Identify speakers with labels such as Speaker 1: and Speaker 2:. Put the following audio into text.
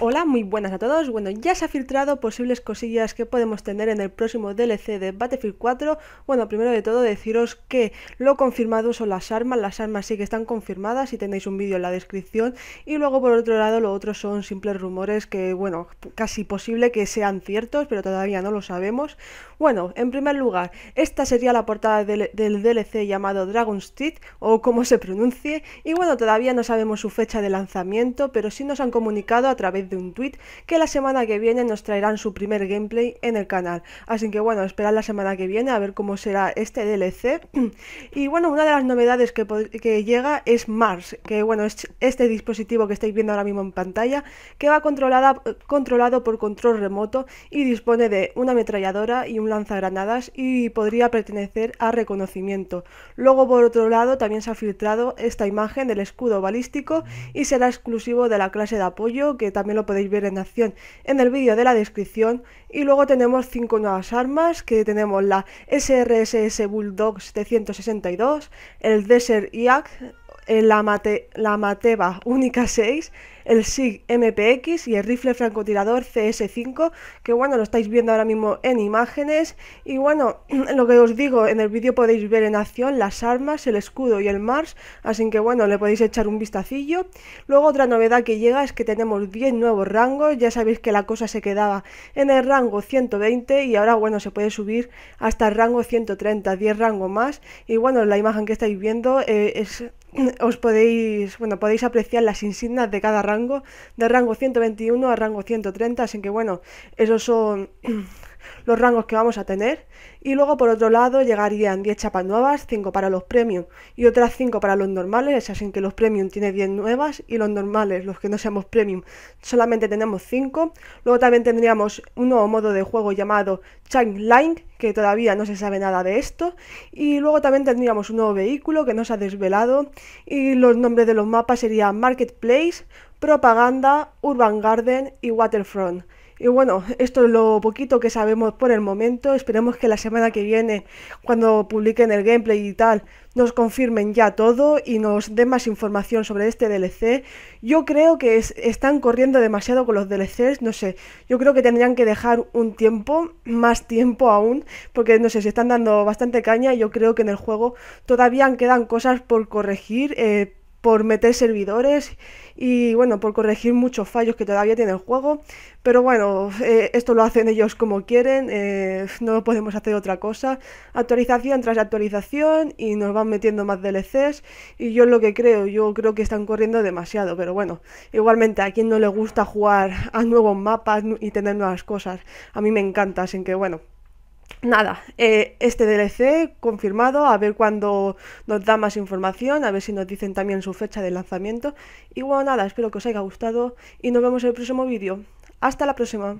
Speaker 1: Hola, muy buenas a todos. Bueno, ya se ha filtrado posibles cosillas que podemos tener en el próximo DLC de Battlefield 4. Bueno, primero de todo deciros que lo confirmado son las armas, las armas sí que están confirmadas y tenéis un vídeo en la descripción. Y luego por otro lado lo otro son simples rumores que, bueno, casi posible que sean ciertos, pero todavía no lo sabemos. Bueno, en primer lugar, esta sería la portada del, DLC llamado Dragon Street, o como se pronuncie. Y bueno, todavía no sabemos su fecha de lanzamiento, pero sí nos han comunicado a través de un tweet que la semana que viene nos traerán su primer gameplay en el canal. Así que bueno, esperad la semana que viene a ver cómo será este DLC. Y bueno, una de las novedades que, llega es Mars, que bueno, es este dispositivo que estáis viendo ahora mismo en pantalla, que va controlada, controlado por control remoto y dispone de una ametralladora y un lanzagranadas y podría pertenecer a reconocimiento. Luego por otro lado también se ha filtrado esta imagen del escudo balístico y será exclusivo de la clase de apoyo que también lo podéis ver en acción en el vídeo de la descripción. Y luego tenemos cinco nuevas armas, que tenemos la SRSS Bulldog 762, el Desert IAC eh, la mateva Única 6, el SIG MPX y el rifle francotirador CS5, que bueno, lo estáis viendo ahora mismo en imágenes. Y bueno, lo que os digo, en el vídeo podéis ver en acción las armas, el escudo y el Mars, así que bueno, le podéis echar un vistacillo. Luego otra novedad que llega es que tenemos 10 nuevos rangos, ya sabéis que la cosa se quedaba en el rango 120 y ahora bueno, se puede subir hasta el rango 130, 10 rangos más. Y bueno, la imagen que estáis viendo eh, es os podéis, bueno, podéis apreciar las insignias de cada rango, de rango 121 a rango 130, así que bueno, esos son los rangos que vamos a tener. Y luego, por otro lado, llegarían 10 chapas nuevas, 5 para los premium y otras 5 para los normales. Es así que los premium tiene 10 nuevas y los normales, los que no seamos premium, solamente tenemos 5. Luego también tendríamos un nuevo modo de juego llamado Chain Line, que todavía no se sabe nada de esto. Y luego también tendríamos un nuevo vehículo que no se ha desvelado. Y los nombres de los mapas serían Marketplace, Propaganda, Urban Garden y Waterfront. Y bueno, esto es lo poquito que sabemos por el momento. Esperemos que la semana que viene, cuando publiquen el gameplay y tal, nos confirmen ya todo y nos den más información sobre este DLC. Yo creo que están corriendo demasiado con los DLCs, no sé. Yo creo que tendrían que dejar un tiempo, más tiempo aún, porque no sé, se están dando bastante caña. Yo creo que en el juego todavía quedan cosas por corregir. Eh, por meter servidores y bueno, por corregir muchos fallos que todavía tiene el juego. Pero bueno, eh, esto lo hacen ellos como quieren, eh, no podemos hacer otra cosa. Actualización tras actualización y nos van metiendo más DLCs y yo lo que creo, yo creo que están corriendo demasiado, pero bueno, igualmente a quien no le gusta jugar a nuevos mapas y tener nuevas cosas, a mí me encanta, así que bueno nada, eh, este DLC confirmado, a ver cuándo nos da más información, a ver si nos dicen también su fecha de lanzamiento. Y bueno, nada, espero que os haya gustado y nos vemos en el próximo vídeo. Hasta la próxima.